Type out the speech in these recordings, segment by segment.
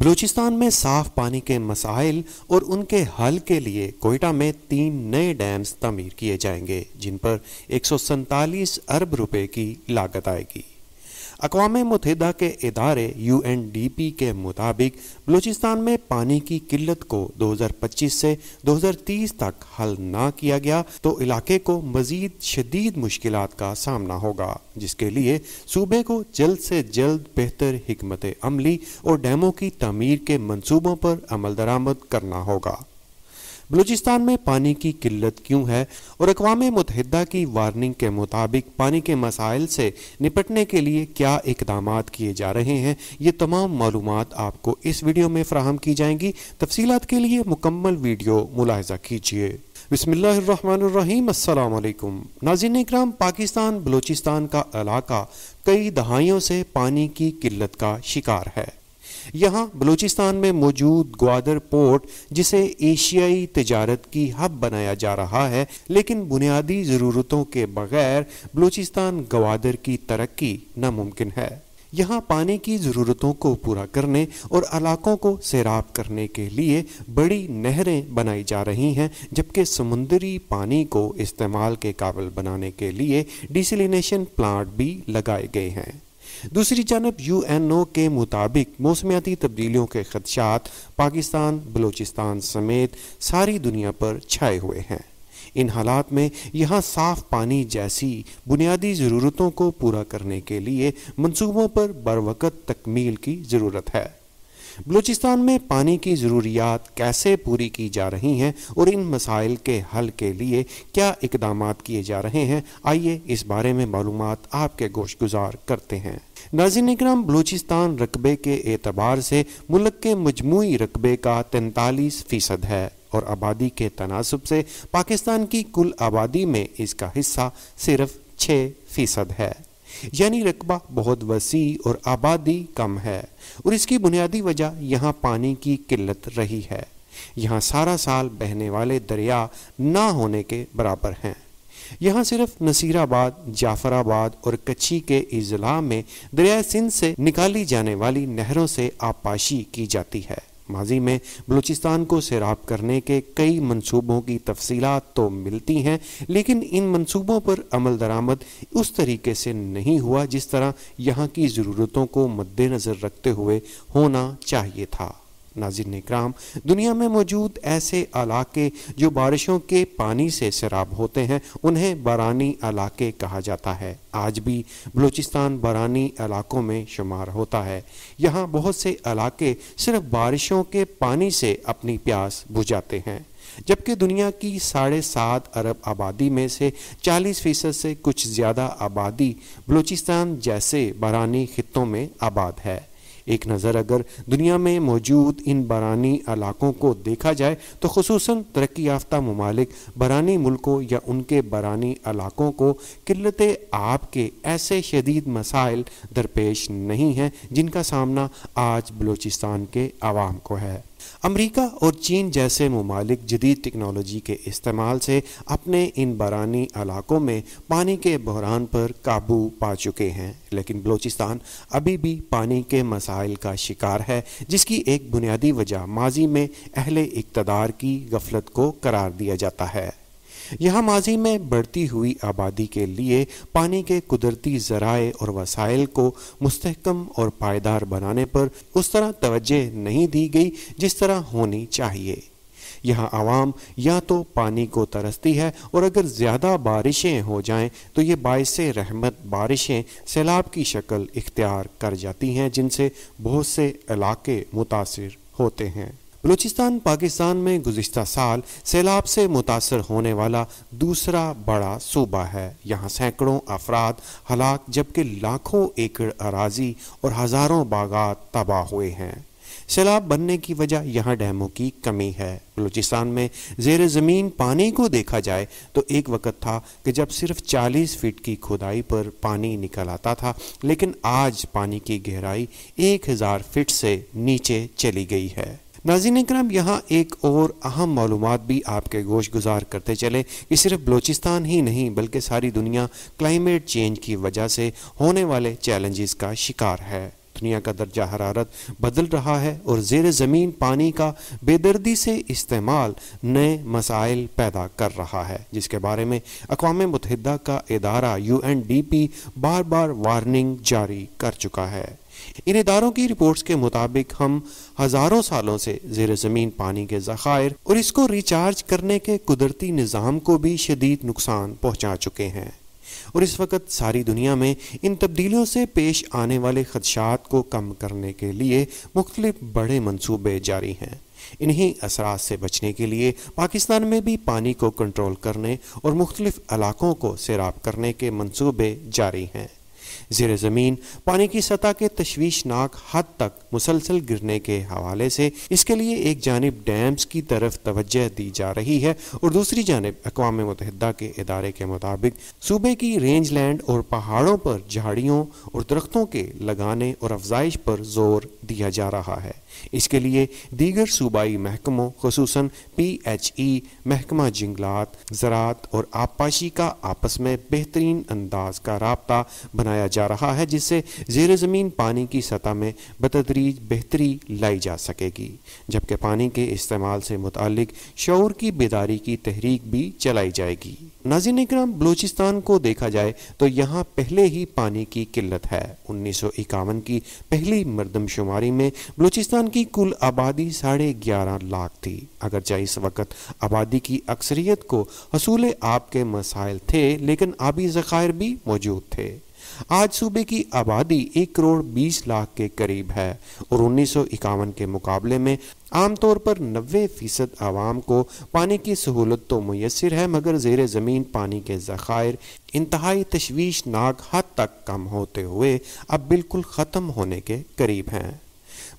बलूचिस्तान में साफ पानी के मसाइल और उनके हल के लिए कोयटा में तीन नए डैम्स तमीर किए जाएंगे जिन पर एक अरब रुपए की लागत आएगी अकवाम मुतहदा के इदारे यू एन डी पी के मुताबिक बलूचिस्तान में पानी की किल्लत को 2025 से 2030 तक हल ना किया गया तो इलाके को मजीद शदीद मुश्किल का सामना होगा जिसके लिए सूबे को जल्द से जल्द बेहतर हमत अमली और डैमों की तमीर के मनसूबों पर अमल दरामद करना होगा बलूचिस्तान में पानी की किल्लत क्यों है और अकवाम मुतहदा की वार्निंग के मुताबिक पानी के मसाइल से निपटने के लिए क्या इकदाम किए जा रहे हैं ये तमाम मालूम आपको इस वीडियो में फ्राहम की जाएंगी तफसीत के लिए मुकम्मल वीडियो मुलाहजा कीजिए बसमीम नाजिन इक्राम पाकिस्तान बलूचिस्तान का इलाका कई दहाइयों से पानी की किल्लत का शिकार है यहाँ बलूचिस्तान में मौजूद ग्वादर पोर्ट जिसे एशियाई तजारत की हब बनाया जा रहा है लेकिन बुनियादी ज़रूरतों के बगैर बलूचिस्तान ग्वादर की तरक्की नामुमकिन है यहाँ पानी की ज़रूरतों को पूरा करने और इलाकों को सैराब करने के लिए बड़ी नहरें बनाई जा रही हैं जबकि समुंदरी पानी को इस्तेमाल के काबिल बनाने के लिए डिसलिनेशन प्लांट भी लगाए गए हैं दूसरी जानब यू एन ओ के मुताबिक मौसमियाती तब्दीलियों के खदशात पाकिस्तान बलूचिस्तान समेत सारी दुनिया पर छाए हुए हैं इन हालात में यहाँ साफ पानी जैसी बुनियादी ज़रूरतों को पूरा करने के लिए मनसूबों पर बरवकत तकमील की ज़रूरत है बलूचिस्तान में पानी की ज़रूरियात कैसे पूरी की जा रही हैं और इन मसाइल के हल के लिए क्या इकदाम किए जा रहे हैं आइए इस बारे में मालूम आपके गोश गुजार करते हैं नाजिन इक्राम बलूचिस्तान रकबे के एतबार से मुल्क के मजमू रकबे का तैंतालीस फ़ीसद है और आबादी के तनासब से पाकिस्तान की कुल आबादी में इसका हिस्सा सिर्फ छः फ़ीसद है यानी रकबा बहुत वसी और आबादी कम है और इसकी बुनियादी वजह यहाँ पानी की किल्लत रही है यहाँ सारा साल बहने वाले दरिया ना होने के बराबर हैं यहाँ सिर्फ नसीराबाद जाफराबाद और कच्ची के इजला में दरिया सिंध से निकाली जाने वाली नहरों से आपाशी की जाती है माजी में बलूचिस्तान को सैराब करने के कई मनसूबों की तफसीलात तो मिलती हैं लेकिन इन मनसूबों पर अमल दरामद उस तरीके से नहीं हुआ जिस तरह यहाँ की ज़रूरतों को मद्देनज़र रखते हुए होना चाहिए था नाजिर ने कराम दुनिया में मौजूद ऐसे इलाके जो बारिशों के पानी से शराब होते हैं उन्हें बरानी इलाके कहा जाता है आज भी बलूचिस्तान बरानी इलाकों में शुमार होता है यहाँ बहुत से इलाके सिर्फ बारिशों के पानी से अपनी प्यास बुझाते हैं जबकि दुनिया की साढ़े सात अरब आबादी में से 40 फीसद से कुछ ज़्यादा आबादी बलूचिस्तान जैसे बरानी खितों में आबाद है एक नज़र अगर दुनिया में मौजूद इन बरानी इलाकों को देखा जाए तो खसूस तरक्की याफ्ता ममालिक बरानी मुल्कों या उनके बरानी इलाकों को किल्लत आपके के ऐसे शदीद मसाइल दरपेश नहीं हैं जिनका सामना आज बलूचिस्तान के आवाम को है अमेरिका और चीन जैसे ममालिक जदीद टेक्नोलॉजी के इस्तेमाल से अपने इन बरानी इलाकों में पानी के बहरान पर काबू पा चुके हैं लेकिन बलूचिस्तान अभी भी पानी के मसाइल का शिकार है जिसकी एक बुनियादी वजह माजी में अहल इकतदार की गफलत को करार दिया जाता है यहाँ माजी में बढ़ती हुई आबादी के लिए पानी के कुदरती जराए और वसाइल को मुस्तकम और पायदार बनाने पर उस तरह तोज्जह नहीं दी गई जिस तरह होनी चाहिए यहाँ आवाम या तो पानी को तरसती है और अगर ज़्यादा बारिशें हो जाएं तो ये बायस रहमत बारिशें सैलाब की शक्ल इख्तियार कर जाती हैं जिनसे बहुत से इलाके मुतासर होते हैं बलूचिस्तान पाकिस्तान में गुज्त साल सैलाब से मुतासर होने वाला दूसरा बड़ा सूबा है यहाँ सैकड़ों अफराद हलाक जबकि लाखों एकड़ अराजी और हज़ारों बागात तबाह हुए हैं सैलाब बनने की वजह यहाँ डैमों की कमी है बलूचिस्तान में जेर ज़मीन पानी को देखा जाए तो एक वक्त था कि जब सिर्फ 40 फीट की खुदाई पर पानी निकल आता था लेकिन आज पानी की गहराई 1000 फीट से नीचे चली गई है नाजिन इक्राम यहाँ एक और अहम मालूम भी आपके गोश गुजार करते चले कि सिर्फ बलूचिस्तान ही नहीं बल्कि सारी दुनिया क्लाइमेट चेंज की वजह से होने वाले चैलेंजेस का शिकार है दुनिया का दर्जा हरारत बदल रहा है और जेर ज़मीन पानी का बेदर्दी से इस्तेमाल नए मसाइल पैदा कर रहा है जिसके बारे में अकवा मुतहदा का अदारा यू एन डी पी बार बार वार्निंग जारी कर चुका है इन इदारों की रिपोर्ट्स के मुताबिक हम हज़ारों सालों से जेर ज़मीन पानी के ज़खायर और इसको रिचार्ज करने के कुदरती निज़ाम को भी शदीद नुकसान पहुँचा चुके हैं और इस वक्त सारी दुनिया में इन तब्दीलियों से पेश आने वाले खदशात को कम करने के लिए मुख्तलिफ बड़े मनसूबे जारी हैं इन्हीं असरा से बचने के लिए पाकिस्तान में भी पानी को कंट्रोल करने और मुख्तलिफ इलाकों को सैराब करने के मनसूबे जारी हैं ज़र ज़मीन पानी की सतह के तशवीशनाक हद तक मुसलसल गिरने के हवाले से इसके लिए एक जानब डैम्स की तरफ तोज्जह दी जा रही है और दूसरी जानब अकवा मतहदा के इदारे के मुताबिक सूबे की रेंज लैंड और पहाड़ों पर झाड़ियों और दरख्तों के लगाने और अफजाइश पर जोर दिया जा रहा है इसके लिए दीगर सूबाई महकमों खसूस पी एच ई महकमा जंगलात ज़रात और आबपाशी का आपस में बेहतरीन अंदाज का रबता बनाया जा रहा है जिससे जेर ज़मीन पानी की सतह में बतदरीज बेहतरी लाई जा सकेगी जबकि पानी के इस्तेमाल से मुतल शौर की बेदारी की तहरीक भी चलाई जाएगी नाजी इक्राम बलूचिस्तान को देखा जाए तो यहाँ पहले ही पानी की किल्लत है उन्नीस सौ इक्यावन की पहली मरदमशुमारी जानकारी में बलूचिस्तान की कुल आबादी साढ़े ग्यारह लाख थी अगर चाहे इस वक्त आबादी की अक्सरियत को हसूल आब के मसाइल थे लेकिन आबी ज़खायर भी मौजूद थे आज सूबे की आबादी एक करोड़ बीस लाख के करीब है और उन्नीस के मुकाबले में आमतौर पर नबे फीसद आवाम को पानी की सहूलत तो मैसर है मगर जेर ज़मीन पानी के ज़खायर इंतहाई तशवीशनाक हद तक कम होते हुए अब बिल्कुल ख़त्म होने के करीब हैं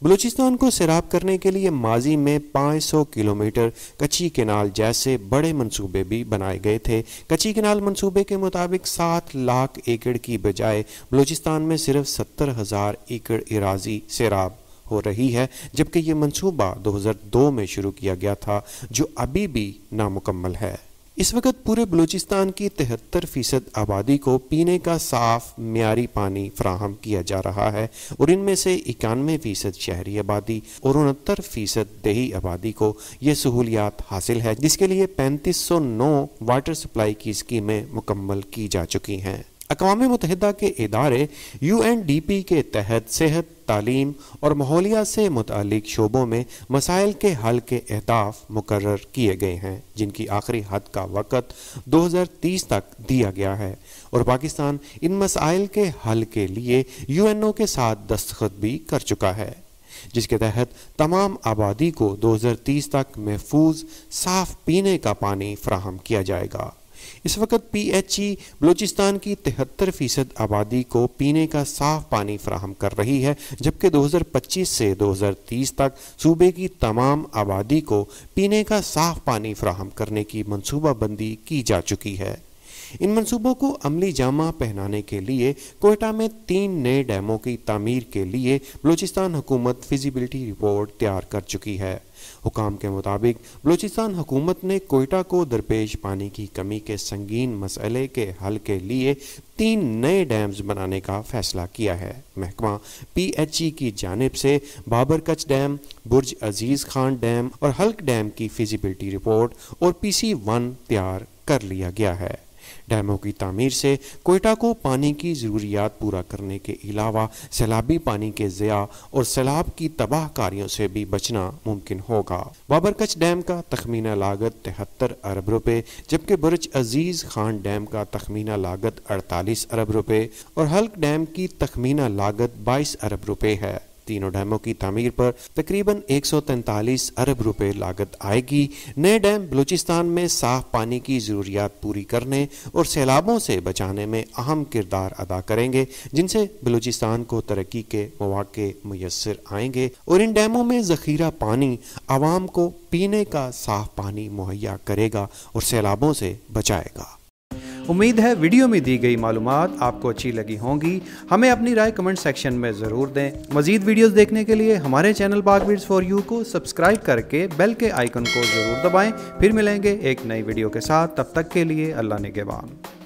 बलूचिस्तान को सैराब करने के लिए माजी में 500 किलोमीटर कच्ची केनाल जैसे बड़े मंसूबे भी बनाए गए थे कच्ची केनाल मंसूबे के मुताबिक सात लाख एकड़ की बजाय बलूचिस्तान में सिर्फ सत्तर हज़ार एकड़ इराजी सैराब हो रही है जबकि ये मंसूबा 2002 में शुरू किया गया था जो अभी भी नामुकम्मल है इस वक्त पूरे बलूचिस्तान की तिहत्तर फीसद आबादी को पीने का साफ मीरी पानी फ्राहम किया जा रहा है और इनमें से इक्यानवे फीसद शहरी आबादी और उनहत्तर फीसद दही आबादी को ये सहूलियात हासिल है जिसके लिए पैंतीस सौ नौ वाटर सप्लाई की स्कीमें मुकम्मल की जा चुकी हैं अकवा मतहदा के इदारे यू एन डी पी के तहत सेहत तालीम और माहौलिया से मुतल शोबों में मसाइल के हल के अहदाफ मुकर किए गए हैं जिनकी आखिरी हद का वक़्त दो हज़ार तीस तक दिया गया है और पाकिस्तान इन मसाइल के हल के लिए यू एन ओ के साथ दस्तखत भी कर चुका है जिसके तहत तमाम आबादी को दो हज़ार तीस तक महफूज साफ पीने का पानी फ्राहम किया जाएगा इस वक्त पीएचई बलूचिस्तान की तिहत्तर फीसद आबादी को पीने का साफ पानी फ्राहम कर रही है जबकि 2025 से 2030 तक सूबे की तमाम आबादी को पीने का साफ पानी फ्राहम करने की मनसूबाबंदी की जा चुकी है इन मंसूबों को अमली जामा पहनाने के लिए कोयटा में तीन नए डैमों की तमीर के लिए बलूचिस्तान हुकूमत फिजिबिलिटी रिपोर्ट तैयार कर चुकी है हुकाम के मुताबिक बलूचिस्तान हुकूमत ने कोयटा को दरपेश पानी की कमी के संगीन मसले के हल के लिए तीन नए डैम्स बनाने का फैसला किया है महकमा पीएचई की जानब से बाबरकच डैम बुर्ज अजीज़ खान डैम और हल्क डैम की फिजिबिलिटी रिपोर्ट और पीसी वन तैयार कर लिया गया है डैमों की तमीर से कोयटा को पानी की ज़रूरियात पूरा करने के अलावा सैलाबी पानी के ज़िया और सैलाब की तबाह कारियों से भी बचना मुमकिन होगा बाबरकच डैम का तखमीना लागत तिहत्तर अरब रुपये जबकि बुरज अजीज़ खान डैम का तखमीना लागत अड़तालीस अरब रुपये और हल्क डैम की तखमीना लागत बाईस अरब रुपये है तीनों डैमों की तमीर पर तकरीबन 143 अरब रुपए लागत आएगी नए डैम बलूचिस्तान में साफ पानी की ज़रूरियात पूरी करने और सैलाबों से बचाने में अहम किरदार अदा करेंगे जिनसे बलूचिस्तान को तरक्की के मौके मैसर आएंगे और इन डैमों में ज़खीरा पानी आवाम को पीने का साफ पानी मुहैया करेगा और सैलाबों से बचाएगा उम्मीद है वीडियो में दी गई मालूम आपको अच्छी लगी होंगी हमें अपनी राय कमेंट सेक्शन में ज़रूर दें मजीद वीडियोज़ देखने के लिए हमारे चैनल बागबीड्स फॉर यू को सब्सक्राइब करके बेल के आइकन को ज़रूर दबाएँ फिर मिलेंगे एक नई वीडियो के साथ तब तक के लिए अल्लाह ने